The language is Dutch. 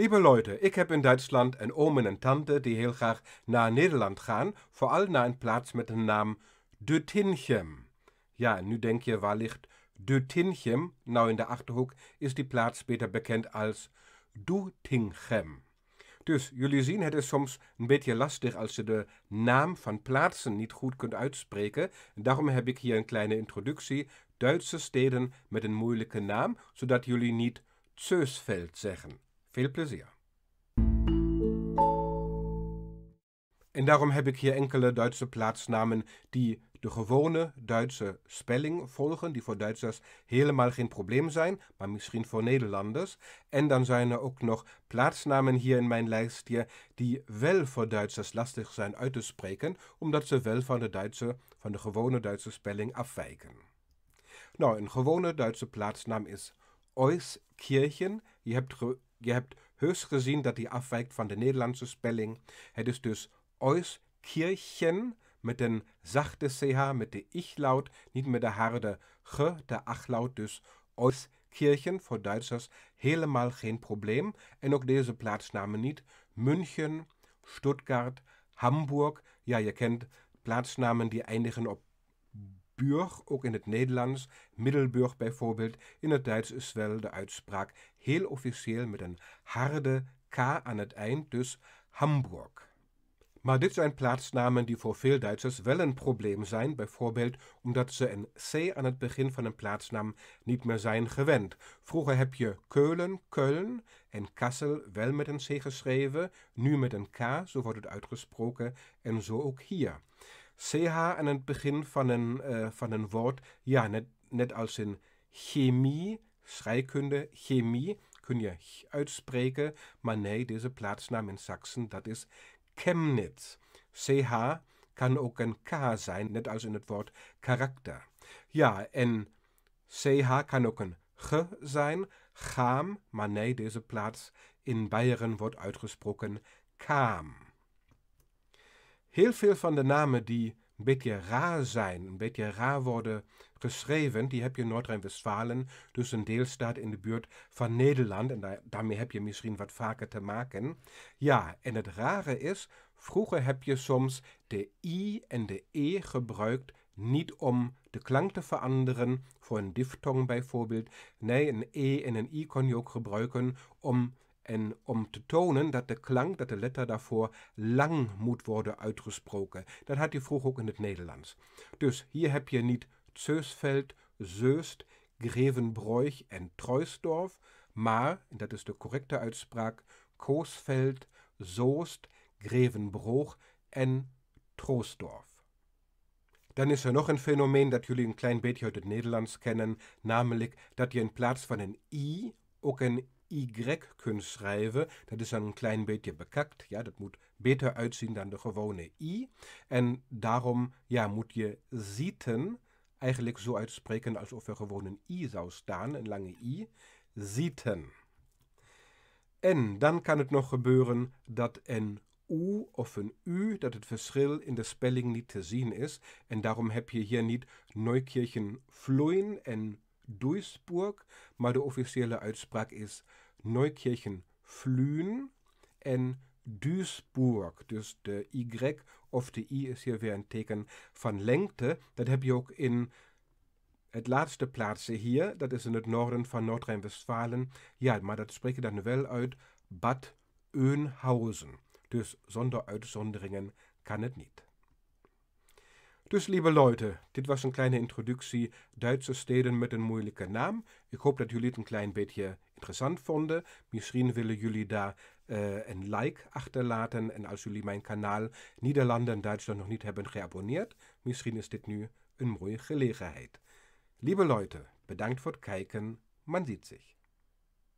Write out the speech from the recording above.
Liebe Leute, ik heb in Duitsland een oom en een tante die heel graag naar Nederland gaan, vooral naar een plaats met de naam Duttinchem. Ja, nu denk je, wellicht, ligt Nou, in de Achterhoek is die plaats beter bekend als Doetinchem. Dus jullie zien, het is soms een beetje lastig als je de naam van plaatsen niet goed kunt uitspreken. Daarom heb ik hier een kleine introductie. Duitse steden met een moeilijke naam, zodat jullie niet Zeusveld zeggen. Veel plezier. En daarom heb ik hier enkele Duitse plaatsnamen die de gewone Duitse spelling volgen, die voor Duitsers helemaal geen probleem zijn, maar misschien voor Nederlanders. En dan zijn er ook nog plaatsnamen hier in mijn lijstje die wel voor Duitsers lastig zijn uit te spreken, omdat ze wel van de, Duitse, van de gewone Duitse spelling afwijken. Nou, een gewone Duitse plaatsnaam is Euskirchen. Je hebt Je hebt heus gezien dat die afwijkt van de Nederlandse spelling. Het is dus Euskirchen met een zachte CH, met de ich-laut, niet met de harde ge, de ach-laut. Dus Euskirchen voor Duitsers helemaal geen probleem. En ook deze plaatsnamen niet. München, Stuttgart, Hamburg. Ja, je kent plaatsnamen die eindigen op Burg, ook in het Nederlands, Middelburg bijvoorbeeld, in het Duits is wel de uitspraak heel officieel met een harde K aan het eind, dus Hamburg. Maar dit zijn plaatsnamen die voor veel Duitsers wel een probleem zijn, bijvoorbeeld omdat ze een C aan het begin van een plaatsnaam niet meer zijn gewend. Vroeger heb je Keulen, Köln en Kassel wel met een C geschreven, nu met een K, zo wordt het uitgesproken, en zo ook hier. CH aan het begin van een, eh, van een woord. Ja, net, net als in chemie, scheikunde, chemie, kun je uitspreken. Maar nee, deze plaatsnaam in Sachsen, dat is Chemnitz. CH kan ook een K zijn, net als in het woord karakter. Ja, en CH kan ook een G zijn, Gaam, maar nee, deze plaats in Beieren wordt uitgesproken Kaam heel veel van de namen die een beetje raar zijn, een beetje raar worden geschreven, die heb je in Noord-Rijn-Westfalen, dus een deelstaat in de buurt van Nederland. En daarmee heb je misschien wat vaker te maken. Ja, en het rare is, vroeger heb je soms de i en de e gebruikt, niet om de klank te veranderen, voor een diftong bijvoorbeeld. Nee, een e en een i kon je ook gebruiken om En om te tonen dat de klank, dat de letter daarvoor lang moet worden uitgesproken. Dat had hij vroeg ook in het Nederlands. Dus hier heb je niet Zeusveld, Zeust, Grevenbroich en Treusdorf, maar, en dat is de correcte uitspraak, Koosveld, Zoost, Grevenbroich en Troostdorf. Dann ist er noch ein Phänomen, dat jullie een klein beetje uit het Nederlands kennen, namelijk dat je in plaats van een i auch een Y kunt schrijven, dat is dan een klein beetje bekakt. Ja, dat moet beter uitzien dan de gewone I. En daarom ja, moet je zitten eigenlijk zo uitspreken alsof er gewoon een I zou staan, een lange I. Zitten. En dan kan het nog gebeuren dat een U of een U, dat het verschil in de spelling niet te zien is. En daarom heb je hier niet Neukirchen vloeien en Duisburg, maar de officiële uitspraak is Neukirchen flühen en Duisburg. Dus de Y of de I is hier weer een teken van lengte. Dat heb je ook in het laatste plaatsje hier. Dat is in het noorden van Noord-Rijn-Westfalen. Ja, maar dat spreek je dan wel uit Bad Oeynhausen. Dus zonder uitzonderingen kan het niet. Dus lieve Leute, dit was een kleine introductie Duitse steden met een moeilijke naam. Ik hoop dat jullie het een klein beetje interessant vonden. Misschien willen jullie daar eh, een like achterlaten. En als jullie mijn kanaal Nederlanden en Duitsland nog niet hebben geabonneerd, misschien is dit nu een mooie gelegenheid. Liebe Leute, bedankt voor het kijken. Man sieht zich.